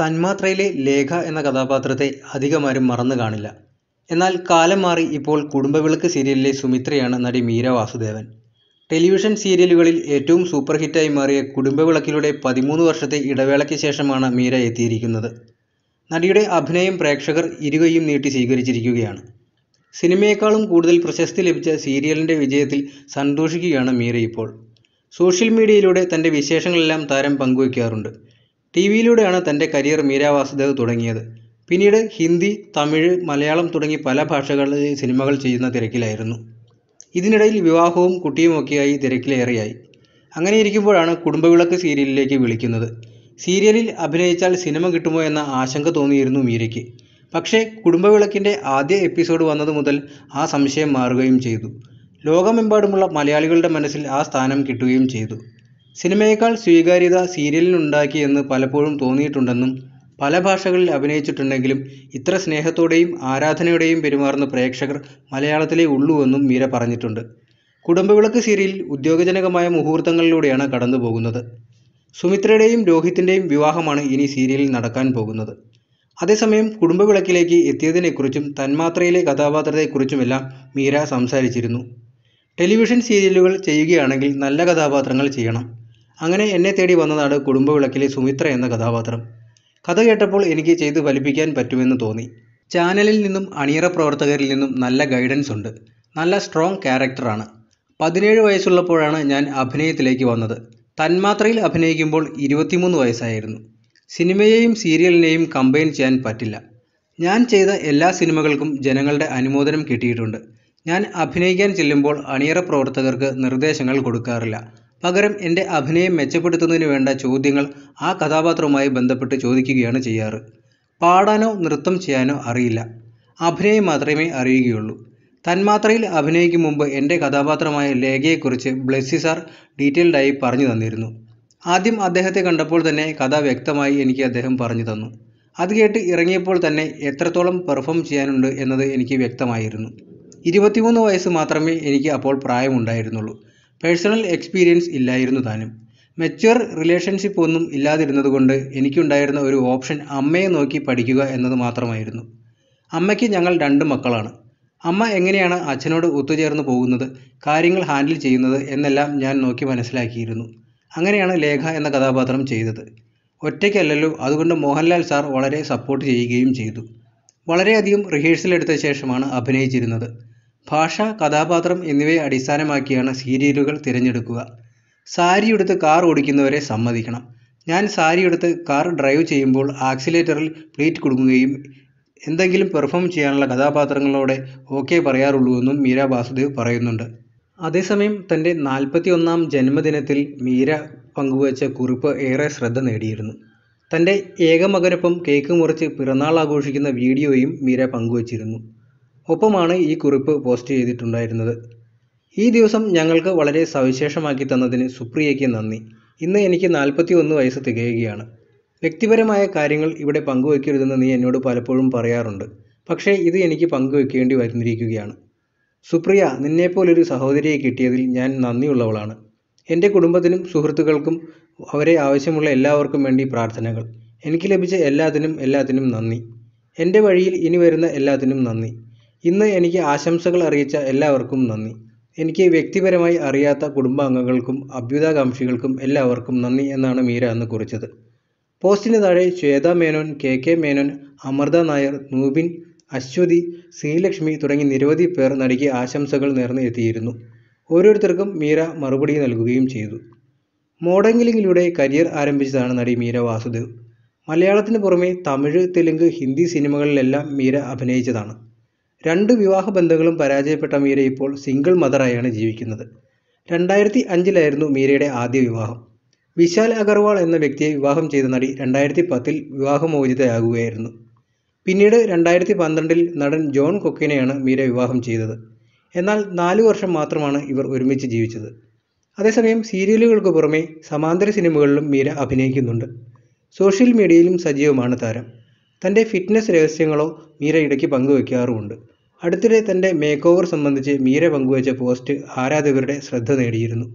തന്മാത്രയിലെ ലേഖ എന്ന കഥാപാത്രത്തെ അധികമാരും മറന്നു കാണില്ല എന്നാൽ കാലം മാറി ഇപ്പോൾ കുടുംബവിളക്ക് സീരിയലിലെ സുമിത്രയാണ് നടി മീര വാസുദേവൻ ടെലിവിഷൻ സീരിയലുകളിൽ ഏറ്റവും സൂപ്പർ ഹിറ്റായി മാറിയ കുടുംബവിളക്കിലൂടെ പതിമൂന്ന് വർഷത്തെ ഇടവേളയ്ക്ക് ശേഷമാണ് മീര എത്തിയിരിക്കുന്നത് നടിയുടെ അഭിനയം പ്രേക്ഷകർ ഇരുകയും നീട്ടി സ്വീകരിച്ചിരിക്കുകയാണ് സിനിമയേക്കാളും കൂടുതൽ പ്രശസ്തി ലഭിച്ച സീരിയലിൻ്റെ വിജയത്തിൽ സന്തോഷിക്കുകയാണ് മീര ഇപ്പോൾ സോഷ്യൽ മീഡിയയിലൂടെ തൻ്റെ വിശേഷങ്ങളെല്ലാം താരം പങ്കുവയ്ക്കാറുണ്ട് ടി വിയിലൂടെയാണ് തൻ്റെ കരിയർ മീര വാസുദേവ് തുടങ്ങിയത് പിന്നീട് ഹിന്ദി തമിഴ് മലയാളം തുടങ്ങി പല ഭാഷകളിൽ സിനിമകൾ ചെയ്യുന്ന തിരക്കിലായിരുന്നു ഇതിനിടയിൽ വിവാഹവും ഒക്കെയായി തിരക്കിലേറെയായി അങ്ങനെ ഇരിക്കുമ്പോഴാണ് കുടുംബവിളക്ക് സീരിയലിലേക്ക് വിളിക്കുന്നത് സീരിയലിൽ അഭിനയിച്ചാൽ സിനിമ കിട്ടുമോ എന്ന ആശങ്ക തോന്നിയിരുന്നു മീരയ്ക്ക് പക്ഷേ കുടുംബവിളക്കിൻ്റെ ആദ്യ എപ്പിസോഡ് വന്നത് മുതൽ ആ സംശയം മാറുകയും ചെയ്തു ലോകമെമ്പാടുമുള്ള മലയാളികളുടെ മനസ്സിൽ ആ സ്ഥാനം കിട്ടുകയും ചെയ്തു സിനിമയേക്കാൾ സ്വീകാര്യത സീരിയലിനുണ്ടാക്കി എന്ന് പലപ്പോഴും തോന്നിയിട്ടുണ്ടെന്നും പല ഭാഷകളിൽ അഭിനയിച്ചിട്ടുണ്ടെങ്കിലും ഇത്ര സ്നേഹത്തോടെയും ആരാധനയോടെയും പെരുമാറുന്ന പ്രേക്ഷകർ മലയാളത്തിലേ ഉള്ളൂ എന്നും മീര പറഞ്ഞിട്ടുണ്ട് കുടുംബവിളക്ക് സീരിയൽ ഉദ്യോഗജനകമായ മുഹൂർത്തങ്ങളിലൂടെയാണ് കടന്നു പോകുന്നത് സുമിത്രയുടെയും രോഹിത്തിൻ്റെയും വിവാഹമാണ് ഇനി സീരിയലിൽ നടക്കാൻ പോകുന്നത് അതേസമയം കുടുംബവിളക്കിലേക്ക് എത്തിയതിനെക്കുറിച്ചും തന്മാത്രയിലെ കഥാപാത്രത്തെക്കുറിച്ചുമെല്ലാം മീര സംസാരിച്ചിരുന്നു ടെലിവിഷൻ സീരിയലുകൾ ചെയ്യുകയാണെങ്കിൽ നല്ല കഥാപാത്രങ്ങൾ ചെയ്യണം അങ്ങനെ എന്നെ തേടി വന്നതാണ് കുടുംബവിളക്കിലെ സുമിത്ര എന്ന കഥാപാത്രം കഥ കേട്ടപ്പോൾ എനിക്ക് ചെയ്ത് ഫലിപ്പിക്കാൻ പറ്റുമെന്ന് തോന്നി ചാനലിൽ നിന്നും അണിയറ പ്രവർത്തകരിൽ നിന്നും നല്ല ഗൈഡൻസ് ഉണ്ട് നല്ല സ്ട്രോങ് ക്യാരക്ടറാണ് പതിനേഴ് വയസ്സുള്ളപ്പോഴാണ് ഞാൻ അഭിനയത്തിലേക്ക് വന്നത് തന്മാത്രയിൽ അഭിനയിക്കുമ്പോൾ ഇരുപത്തിമൂന്ന് വയസ്സായിരുന്നു സിനിമയെയും സീരിയലിനെയും കമ്പയിൻ ചെയ്യാൻ പറ്റില്ല ഞാൻ ചെയ്ത എല്ലാ സിനിമകൾക്കും ജനങ്ങളുടെ അനുമോദനം കിട്ടിയിട്ടുണ്ട് ഞാൻ അഭിനയിക്കാൻ ചെല്ലുമ്പോൾ അണിയറ പ്രവർത്തകർക്ക് നിർദ്ദേശങ്ങൾ കൊടുക്കാറില്ല പകരം എൻ്റെ അഭിനയം മെച്ചപ്പെടുത്തുന്നതിന് വേണ്ട ചോദ്യങ്ങൾ ആ കഥാപാത്രവുമായി ബന്ധപ്പെട്ട് ചോദിക്കുകയാണ് ചെയ്യാറ് പാടാനോ നൃത്തം ചെയ്യാനോ അറിയില്ല അഭിനയം മാത്രമേ അറിയുകയുള്ളൂ തന്മാത്രയിൽ അഭിനയിക്കും മുമ്പ് എൻ്റെ കഥാപാത്രമായ ലേഖയെക്കുറിച്ച് ബ്ലെസ്സി സാർ ഡീറ്റെയിൽഡായി പറഞ്ഞു തന്നിരുന്നു ആദ്യം അദ്ദേഹത്തെ കണ്ടപ്പോൾ തന്നെ കഥ വ്യക്തമായി എനിക്ക് അദ്ദേഹം പറഞ്ഞു തന്നു അത് കേട്ട് ഇറങ്ങിയപ്പോൾ തന്നെ എത്രത്തോളം പെർഫോം ചെയ്യാനുണ്ട് എന്നത് എനിക്ക് വ്യക്തമായിരുന്നു ഇരുപത്തിമൂന്ന് വയസ്സ് മാത്രമേ എനിക്ക് അപ്പോൾ പ്രായമുണ്ടായിരുന്നുള്ളൂ പേഴ്സണൽ എക്സ്പീരിയൻസ് ഇല്ലായിരുന്നു താനും മെച്ചുവർ റിലേഷൻഷിപ്പ് ഒന്നും ഇല്ലാതിരുന്നതുകൊണ്ട് എനിക്കുണ്ടായിരുന്ന ഒരു ഓപ്ഷൻ അമ്മയെ നോക്കി പഠിക്കുക എന്നത് മാത്രമായിരുന്നു അമ്മയ്ക്ക് ഞങ്ങൾ രണ്ട് മക്കളാണ് അമ്മ എങ്ങനെയാണ് അച്ഛനോട് ഒത്തുചേർന്ന് പോകുന്നത് കാര്യങ്ങൾ ഹാൻഡിൽ ചെയ്യുന്നത് എന്നെല്ലാം ഞാൻ നോക്കി മനസ്സിലാക്കിയിരുന്നു അങ്ങനെയാണ് ലേഖ എന്ന കഥാപാത്രം ചെയ്തത് ഒറ്റയ്ക്കല്ലല്ലോ അതുകൊണ്ട് മോഹൻലാൽ സാർ വളരെ സപ്പോർട്ട് ചെയ്യുകയും ചെയ്തു വളരെയധികം റിഹേഴ്സൽ എടുത്ത ശേഷമാണ് അഭിനയിച്ചിരുന്നത് ഭാഷ കഥാപാത്രം എന്നിവയെ അടിസ്ഥാനമാക്കിയാണ് സീരിയലുകൾ തിരഞ്ഞെടുക്കുക സാരിയെടുത്ത് കാർ ഓടിക്കുന്നവരെ സമ്മതിക്കണം ഞാൻ സാരിയെടുത്ത് കാർ ഡ്രൈവ് ചെയ്യുമ്പോൾ ആക്സിലേറ്ററിൽ പ്ലേറ്റ് കൊടുക്കുകയും എന്തെങ്കിലും പെർഫോം ചെയ്യാനുള്ള കഥാപാത്രങ്ങളോടെ ഓക്കെ എന്നും മീര വാസുദേവ് പറയുന്നുണ്ട് അതേസമയം തൻ്റെ നാൽപ്പത്തി ഒന്നാം ജന്മദിനത്തിൽ മീര പങ്കുവച്ച കുറിപ്പ് ഏറെ ശ്രദ്ധ നേടിയിരുന്നു തൻ്റെ ഏകമകനൊപ്പം കേക്ക് മുറിച്ച് പിറന്നാൾ ആഘോഷിക്കുന്ന വീഡിയോയും മീര പങ്കുവച്ചിരുന്നു ഒപ്പമാണ് ഈ കുറിപ്പ് പോസ്റ്റ് ചെയ്തിട്ടുണ്ടായിരുന്നത് ഈ ദിവസം ഞങ്ങൾക്ക് വളരെ സവിശേഷമാക്കി തന്നതിന് സുപ്രിയയ്ക്ക് നന്ദി ഇന്ന് എനിക്ക് നാൽപ്പത്തി ഒന്ന് വയസ്സ് തികയുകയാണ് വ്യക്തിപരമായ കാര്യങ്ങൾ ഇവിടെ പങ്കുവെക്കരുതെന്ന് നീ എന്നോട് പലപ്പോഴും പറയാറുണ്ട് പക്ഷേ ഇത് എനിക്ക് പങ്കുവെക്കേണ്ടി വന്നിരിക്കുകയാണ് സുപ്രിയ നിന്നെപ്പോലൊരു സഹോദരിയെ കിട്ടിയതിൽ ഞാൻ നന്ദിയുള്ളവളാണ് എൻ്റെ കുടുംബത്തിനും സുഹൃത്തുക്കൾക്കും അവരെ ആവശ്യമുള്ള എല്ലാവർക്കും വേണ്ടി പ്രാർത്ഥനകൾ എനിക്ക് ലഭിച്ച എല്ലാത്തിനും എല്ലാത്തിനും നന്ദി എൻ്റെ വഴിയിൽ ഇനി വരുന്ന എല്ലാത്തിനും നന്ദി ഇന്ന് എനിക്ക് ആശംസകൾ അറിയിച്ച എല്ലാവർക്കും നന്ദി എനിക്ക് വ്യക്തിപരമായി അറിയാത്ത കുടുംബാംഗങ്ങൾക്കും അഭ്യുതാകാംക്ഷികൾക്കും എല്ലാവർക്കും നന്ദി എന്നാണ് മീര അന്ന് കുറിച്ചത് പോസ്റ്റിന് താഴെ ശ്വേത മേനോൻ കെ കെ മേനോൻ അമൃത നായർ നൂബിൻ അശ്വതി ശ്രീലക്ഷ്മി തുടങ്ങി നിരവധി പേർ നടിക്ക് ആശംസകൾ നേർന്ന് എത്തിയിരുന്നു ഓരോരുത്തർക്കും മീര മറുപടി നൽകുകയും ചെയ്തു മോഡലിംഗിലൂടെ കരിയർ ആരംഭിച്ചതാണ് നടി മീര വാസുദേവ് മലയാളത്തിന് പുറമെ തമിഴ് തെലുങ്ക് ഹിന്ദി സിനിമകളിലെല്ലാം മീര അഭിനയിച്ചതാണ് രണ്ട് വിവാഹ ബന്ധങ്ങളും പരാജയപ്പെട്ട മീര ഇപ്പോൾ സിംഗിൾ മദറായാണ് ജീവിക്കുന്നത് രണ്ടായിരത്തി അഞ്ചിലായിരുന്നു മീരയുടെ ആദ്യ വിവാഹം വിശാൽ അഗർവാൾ എന്ന വ്യക്തിയെ വിവാഹം ചെയ്ത നടി രണ്ടായിരത്തി പത്തിൽ വിവാഹമോചിതയാകുകയായിരുന്നു പിന്നീട് രണ്ടായിരത്തി പന്ത്രണ്ടിൽ നടൻ ജോൺ കൊക്കിനെയാണ് മീര വിവാഹം ചെയ്തത് എന്നാൽ നാലു വർഷം മാത്രമാണ് ഇവർ ഒരുമിച്ച് ജീവിച്ചത് അതേസമയം സീരിയലുകൾക്ക് പുറമെ സമാന്തര സിനിമകളിലും മീര അഭിനയിക്കുന്നുണ്ട് സോഷ്യൽ മീഡിയയിലും സജീവമാണ് താരം തൻ്റെ ഫിറ്റ്നസ് രഹസ്യങ്ങളോ മീര ഇടയ്ക്ക് പങ്കുവയ്ക്കാറുമുണ്ട് അടുത്തിടെ തൻ്റെ മേക്കോവർ സംബന്ധിച്ച് മീര പങ്കുവച്ച പോസ്റ്റ് ആരാധകരുടെ ശ്രദ്ധ നേടിയിരുന്നു